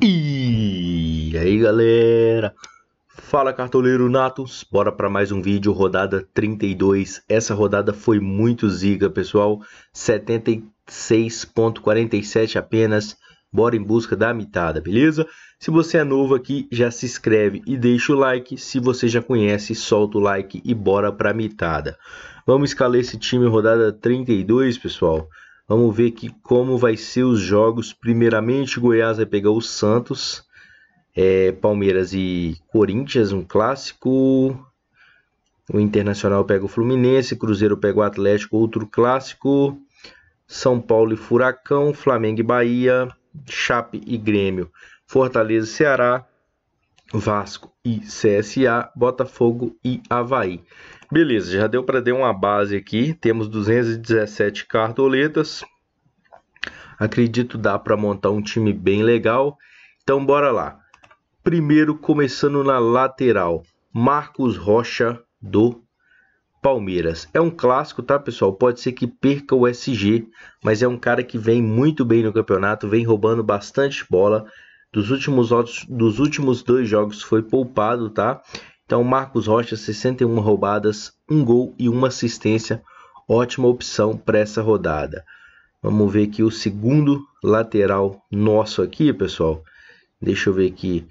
E aí galera, fala cartoleiro Natos, bora para mais um vídeo, rodada 32. Essa rodada foi muito zica, pessoal. 76.47 apenas. Bora em busca da mitada, beleza? Se você é novo aqui, já se inscreve e deixa o like. Se você já conhece, solta o like e bora a mitada. Vamos escalar esse time rodada 32, pessoal. Vamos ver aqui como vai ser os jogos. Primeiramente, Goiás vai pegar o Santos, é, Palmeiras e Corinthians, um clássico. O Internacional pega o Fluminense, Cruzeiro pega o Atlético, outro clássico. São Paulo e Furacão, Flamengo e Bahia, Chape e Grêmio, Fortaleza e Ceará, Vasco e CSA, Botafogo e Havaí. Beleza, já deu para dar uma base aqui. Temos 217 cartoletas. Acredito dá para montar um time bem legal. Então bora lá. Primeiro começando na lateral, Marcos Rocha do Palmeiras. É um clássico, tá, pessoal? Pode ser que perca o SG, mas é um cara que vem muito bem no campeonato, vem roubando bastante bola. Dos últimos, dos últimos dois jogos foi poupado, tá? Então, Marcos Rocha, 61 roubadas, um gol e uma assistência. Ótima opção para essa rodada. Vamos ver aqui o segundo lateral nosso aqui, pessoal. Deixa eu ver aqui.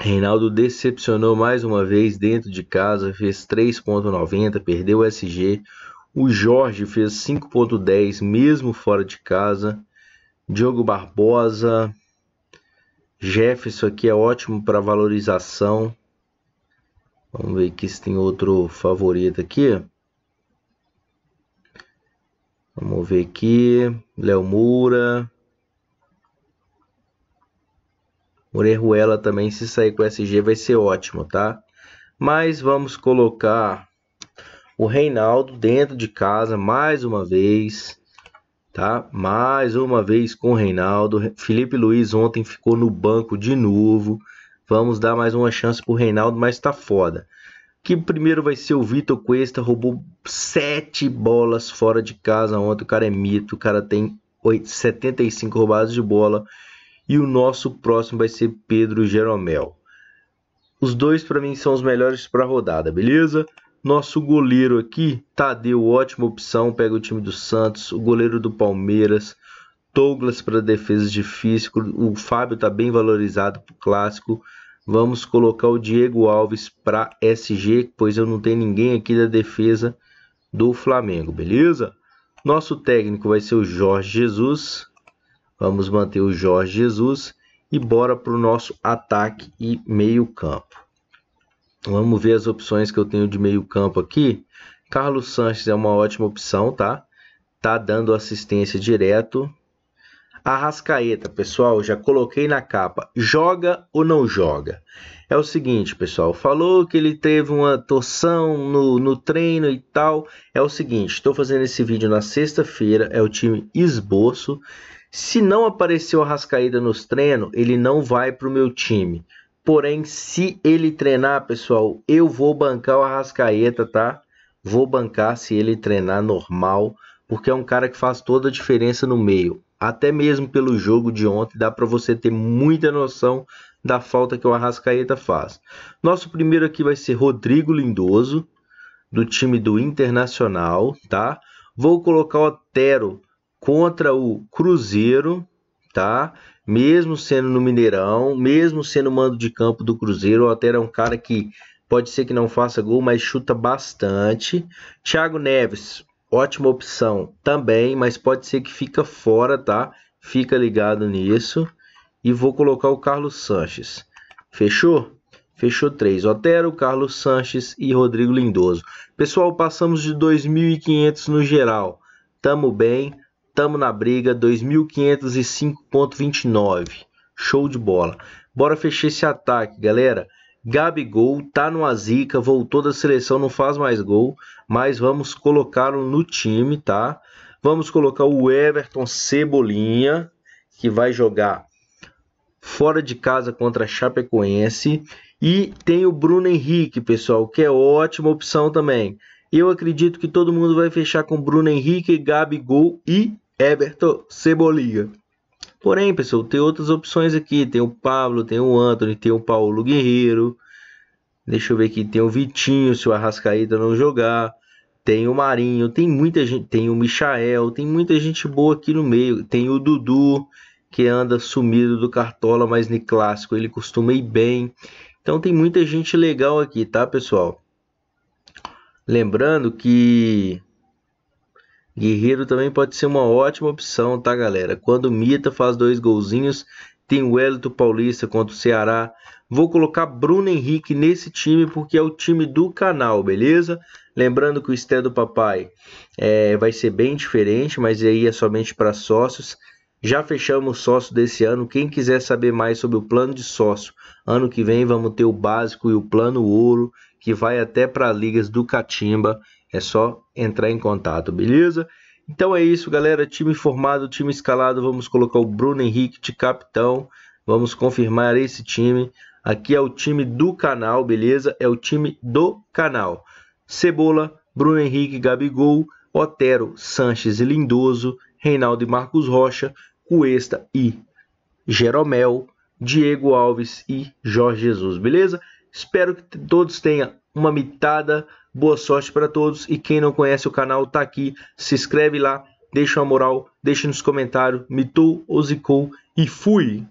Reinaldo decepcionou mais uma vez dentro de casa, fez 3.90, perdeu o SG. O Jorge fez 5.10 mesmo fora de casa. Diogo Barbosa Jefferson aqui é ótimo para valorização. Vamos ver aqui se tem outro favorito aqui. Vamos ver aqui. Léo Moura. Orejuela também, se sair com SG, vai ser ótimo, tá? Mas vamos colocar o Reinaldo dentro de casa mais uma vez tá? Mais uma vez com o Reinaldo. Felipe Luiz ontem ficou no banco de novo. Vamos dar mais uma chance pro Reinaldo, mas tá foda. Que primeiro vai ser o Vitor Cuesta, roubou sete bolas fora de casa ontem. O cara é mito, o cara tem 8, 75 roubadas de bola. E o nosso próximo vai ser Pedro Jeromel. Os dois para mim são os melhores para rodada, beleza? Nosso goleiro aqui, Tadeu, ótima opção, pega o time do Santos, o goleiro do Palmeiras, Douglas para defesa difícil, o Fábio está bem valorizado para o clássico. Vamos colocar o Diego Alves para SG, pois eu não tenho ninguém aqui da defesa do Flamengo, beleza? Nosso técnico vai ser o Jorge Jesus. Vamos manter o Jorge Jesus e bora para o nosso ataque e meio-campo. Vamos ver as opções que eu tenho de meio campo aqui. Carlos Sanches é uma ótima opção, tá? Tá dando assistência direto. Arrascaeta, pessoal, já coloquei na capa. Joga ou não joga? É o seguinte, pessoal, falou que ele teve uma torção no, no treino e tal. É o seguinte, estou fazendo esse vídeo na sexta-feira, é o time esboço. Se não apareceu Arrascaeta nos treinos, ele não vai para o meu time. Porém, se ele treinar, pessoal, eu vou bancar o Arrascaeta, tá? Vou bancar se ele treinar normal, porque é um cara que faz toda a diferença no meio. Até mesmo pelo jogo de ontem, dá para você ter muita noção da falta que o Arrascaeta faz. Nosso primeiro aqui vai ser Rodrigo Lindoso, do time do Internacional, tá? Vou colocar o Otero contra o Cruzeiro, tá? Mesmo sendo no Mineirão, mesmo sendo mando de campo do Cruzeiro, o Otero é um cara que pode ser que não faça gol, mas chuta bastante. Thiago Neves, ótima opção também, mas pode ser que fica fora, tá? Fica ligado nisso. E vou colocar o Carlos Sanches. Fechou? Fechou três. Otero, Carlos Sanches e Rodrigo Lindoso. Pessoal, passamos de 2.500 no geral. Tamo bem. Tamo na briga, 2505.29. Show de bola. Bora fechar esse ataque, galera. Gabigol tá numa zica, voltou da seleção, não faz mais gol, mas vamos colocá-lo no time, tá? Vamos colocar o Everton Cebolinha, que vai jogar fora de casa contra a Chapecoense. E tem o Bruno Henrique, pessoal, que é ótima opção também. Eu acredito que todo mundo vai fechar com Bruno Henrique, Gabigol e Everton Cebolinha. Porém, pessoal, tem outras opções aqui. Tem o Pablo, tem o Anthony, tem o Paulo Guerreiro. Deixa eu ver aqui. Tem o Vitinho, se o Arrascaeta não jogar. Tem o Marinho, tem muita gente. Tem o Michael, tem muita gente boa aqui no meio. Tem o Dudu, que anda sumido do Cartola, mas no clássico ele costuma ir bem. Então tem muita gente legal aqui, tá, pessoal? Lembrando que Guerreiro também pode ser uma ótima opção, tá, galera? Quando Mita faz dois golzinhos, tem o Elito Paulista contra o Ceará. Vou colocar Bruno Henrique nesse time porque é o time do canal, beleza? Lembrando que o Esté do Papai é, vai ser bem diferente, mas aí é somente para sócios. Já fechamos o sócio desse ano. Quem quiser saber mais sobre o plano de sócio, ano que vem vamos ter o básico e o plano ouro, que vai até para ligas do Catimba. É só entrar em contato, beleza? Então é isso, galera. Time formado, time escalado. Vamos colocar o Bruno Henrique de capitão. Vamos confirmar esse time. Aqui é o time do canal, beleza? É o time do canal. Cebola, Bruno Henrique, Gabigol, Otero, Sanches e Lindoso, Reinaldo e Marcos Rocha, Cuesta e Jeromel, Diego Alves e Jorge Jesus, beleza? Espero que todos tenham uma mitada Boa sorte para todos e quem não conhece o canal tá aqui, se inscreve lá, deixa uma moral, deixa nos comentários, mitou, osicou e fui!